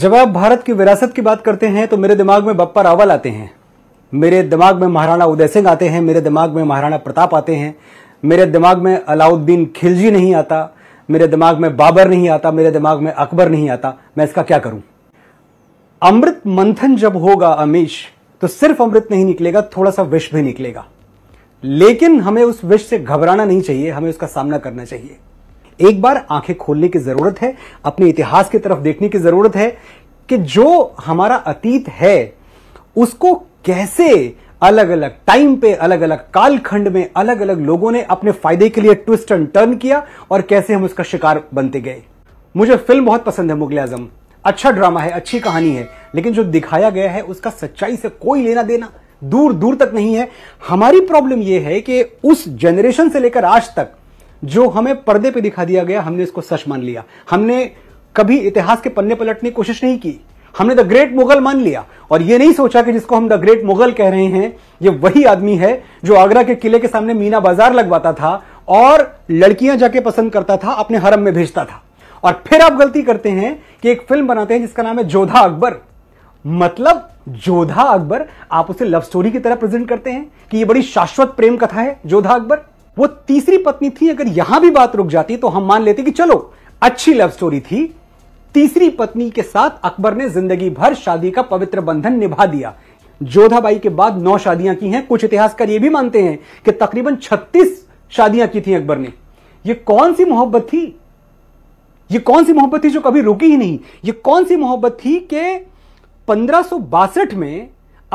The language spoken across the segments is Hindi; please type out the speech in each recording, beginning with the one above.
जब आप भारत की विरासत की बात करते हैं तो मेरे दिमाग में बप्पा रावल आते हैं मेरे दिमाग में महाराणा उदय सिंह आते हैं मेरे दिमाग में महाराणा प्रताप आते हैं मेरे दिमाग में अलाउद्दीन खिलजी नहीं आता मेरे दिमाग में बाबर नहीं आता मेरे दिमाग में अकबर नहीं आता मैं इसका क्या करूं अमृत मंथन जब होगा अमीश तो सिर्फ अमृत नहीं निकलेगा थोड़ा सा विष भी निकलेगा लेकिन हमें उस विष से घबराना नहीं चाहिए हमें उसका सामना करना चाहिए एक बार आंखें खोलने की जरूरत है अपने इतिहास की तरफ देखने की जरूरत है कि जो हमारा अतीत है उसको कैसे अलग अलग टाइम पे अलग अलग कालखंड में अलग अलग लोगों ने अपने फायदे के लिए ट्विस्ट एंड टर्न किया और कैसे हम उसका शिकार बनते गए मुझे फिल्म बहुत पसंद है मुगल आजम अच्छा ड्रामा है अच्छी कहानी है लेकिन जो दिखाया गया है उसका सच्चाई से कोई लेना देना दूर दूर तक नहीं है हमारी प्रॉब्लम यह है कि उस जनरेशन से लेकर आज तक जो हमें पर्दे पे दिखा दिया गया हमने इसको सच मान लिया हमने कभी इतिहास के पन्ने पलटने की कोशिश नहीं की हमने द ग्रेट मुगल मान लिया और ये नहीं सोचा कि जिसको हम द ग्रेट मुगल कह रहे हैं ये वही आदमी है जो आगरा के किले के सामने मीना बाजार लगवाता था और लड़कियां जाके पसंद करता था अपने हरम में भेजता था और फिर आप गलती करते हैं कि एक फिल्म बनाते हैं जिसका नाम है जोधा अकबर मतलब जोधा अकबर आप उसे लव स्टोरी की तरह प्रेजेंट करते हैं कि ये बड़ी शाश्वत प्रेम कथा है जोधा अकबर वो तीसरी पत्नी थी अगर यहां भी बात रुक जाती तो हम मान लेते कि चलो अच्छी लव स्टोरी थी तीसरी पत्नी के साथ अकबर ने जिंदगी भर शादी का पवित्र बंधन निभा दिया जोधाबाई के बाद नौ शादियां की हैं कुछ इतिहासकार ये भी मानते हैं कि तकरीबन 36 शादियां की थी अकबर ने ये कौन सी मोहब्बत थी ये कौन सी मोहब्बत थी जो कभी रुकी ही नहीं ये कौन सी मोहब्बत थी कि पंद्रह में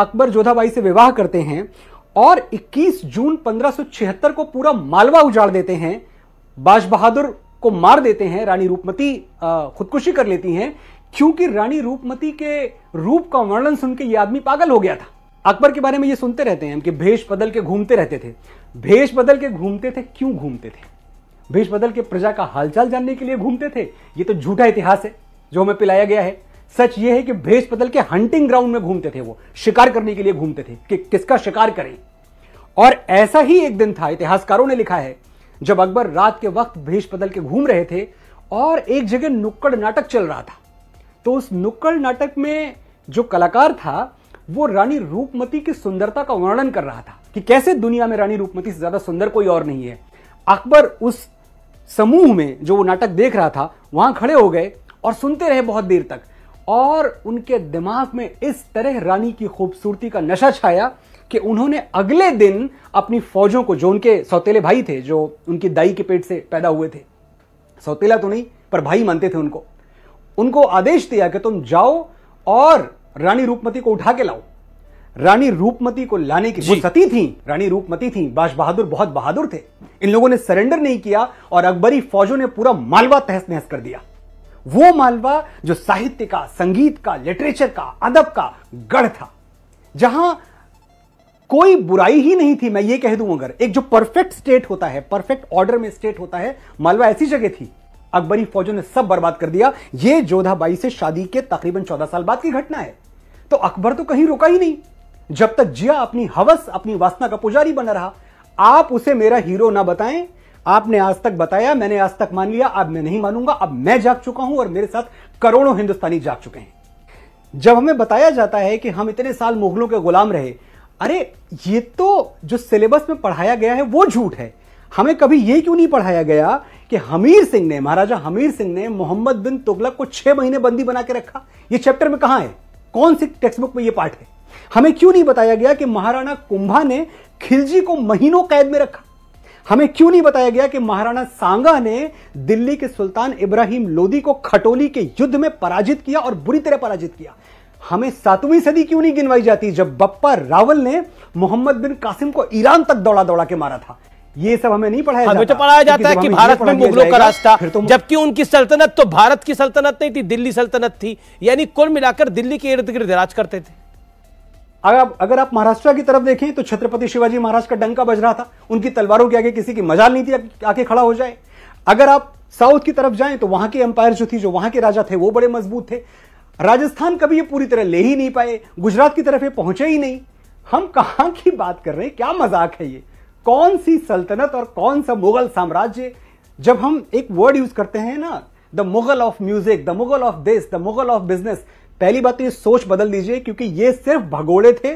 अकबर जोधाबाई से विवाह करते हैं और 21 जून 1576 को पूरा मालवा उजाड़ देते हैं बाज बहादुर को मार देते हैं रानी रूपमती खुदकुशी कर लेती हैं क्योंकि रानी रूपमती के रूप का वर्णन सुन के ये आदमी पागल हो गया था अकबर के बारे में ये सुनते रहते हैं हम कि भेष बदल के घूमते रहते थे भेष बदल के घूमते थे क्यों घूमते थे भेष बदल के प्रजा का हालचाल जानने के लिए घूमते थे ये तो झूठा इतिहास है जो हमें पिलाया गया है सच ये है कि भेष बदल के हंटिंग ग्राउंड में घूमते थे वो शिकार करने के लिए घूमते थे कि किसका शिकार करें और ऐसा ही एक दिन था इतिहासकारों ने लिखा है जब अकबर रात के वक्त भेष बदल के घूम रहे थे और एक जगह नुक्कड़ नाटक चल रहा था तो उस नुक्कड़ नाटक में जो कलाकार था वो रानी रूपमती की सुंदरता का वर्णन कर रहा था कि कैसे दुनिया में रानी रूपमती से ज्यादा सुंदर कोई और नहीं है अकबर उस समूह में जो वो नाटक देख रहा था वहां खड़े हो गए और सुनते रहे बहुत देर तक और उनके दिमाग में इस तरह रानी की खूबसूरती का नशा छाया कि उन्होंने अगले दिन अपनी फौजों को जो उनके सौतेले भाई थे जो उनकी दाई के पेट से पैदा हुए थे सौतेला तो नहीं पर भाई मानते थे उनको उनको आदेश दिया कि तुम जाओ और रानी रूपमती को उठा के लाओ रानी रूपमती को लाने की वो सती थी रानी रूपमती थी बाश बहादुर बहुत बहादुर थे इन लोगों ने सरेंडर नहीं किया और अकबरी फौजों ने पूरा मालवा तहस नहस कर दिया वो मालवा जो साहित्य का संगीत का लिटरेचर का अदब का गढ़ था जहां कोई बुराई ही नहीं थी मैं ये कह दूं अगर एक जो परफेक्ट स्टेट होता है परफेक्ट ऑर्डर में स्टेट होता है मालवा ऐसी जगह थी अकबरी फौजों ने सब बर्बाद कर दिया ये जोधाबाई से शादी के तकरीबन चौदह साल बाद की घटना है तो अकबर तो कहीं रुका ही नहीं जब तक जिया अपनी हवस अपनी वासना का पुजारी बना रहा आप उसे मेरा हीरो ना बताएं आपने आज तक बताया मैंने आज तक मान लिया अब मैं नहीं मानूंगा अब मैं जाग चुका हूं और मेरे साथ करोड़ों हिंदुस्तानी जाग चुके हैं जब हमें बताया जाता है कि हम इतने साल मुगलों के गुलाम रहे अरे ये तो जो सिलेबस में पढ़ाया गया है वो झूठ है हमें कभी ये क्यों नहीं पढ़ाया गया कि हमीर सिंह ने महाराजा हमीर सिंह ने मोहम्मद बिन तुगलक को छह महीने बंदी बना के रखा ये चैप्टर में कहाँ है कौन सी टेक्स्ट बुक में ये पार्ट है हमें क्यों नहीं बताया गया कि महाराणा कुंभा ने खिलजी को महीनों कैद में रखा हमें क्यों नहीं बताया गया कि महाराणा सांगा ने दिल्ली के सुल्तान इब्राहिम लोदी को खटोली के युद्ध में पराजित किया और बुरी तरह पराजित किया हमें सातवीं सदी क्यों नहीं गिनवाई जाती जब बप्पा रावल ने मोहम्मद बिन कासिम को ईरान तक दौड़ा दौड़ा के मारा था ये सब हमें नहीं पढ़ाया हमें हाँ, तो पढ़ाया जाता है कि भारत में मुगलों का राज था तो जबकि उनकी सल्तनत तो भारत की सल्तनत नहीं थी दिल्ली सल्तनत थी यानी कुल मिलाकर दिल्ली के इर्द गिर्द राज करते थे अगर आप अगर आप महाराष्ट्र की तरफ देखें तो छत्रपति शिवाजी महाराज का डंका बज रहा था उनकी तलवारों के आगे किसी की मजाल नहीं थी आके खड़ा हो जाए अगर आप साउथ की तरफ जाएं तो वहां की एम्पायर जो थी जो वहां के राजा थे वो बड़े मजबूत थे राजस्थान कभी ये पूरी तरह ले ही नहीं पाए गुजरात की तरफ ये पहुंचे ही नहीं हम कहां की बात कर रहे हैं क्या मजाक है ये कौन सी सल्तनत और कौन सा मुगल साम्राज्य जब हम एक वर्ड यूज करते हैं ना the mogul of music the mogul of this the mogul of business पहली बात तो ये सोच बदल दीजिए क्योंकि ये सिर्फ भगोड़े थे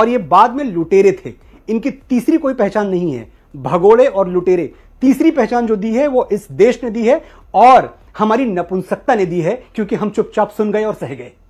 और ये बाद में लुटेरे थे इनकी तीसरी कोई पहचान नहीं है भगोड़े और लुटेरे तीसरी पहचान जो दी है वो इस देश ने दी है और हमारी नपुंसकता ने दी है क्योंकि हम चुपचाप सुन गए और सह गए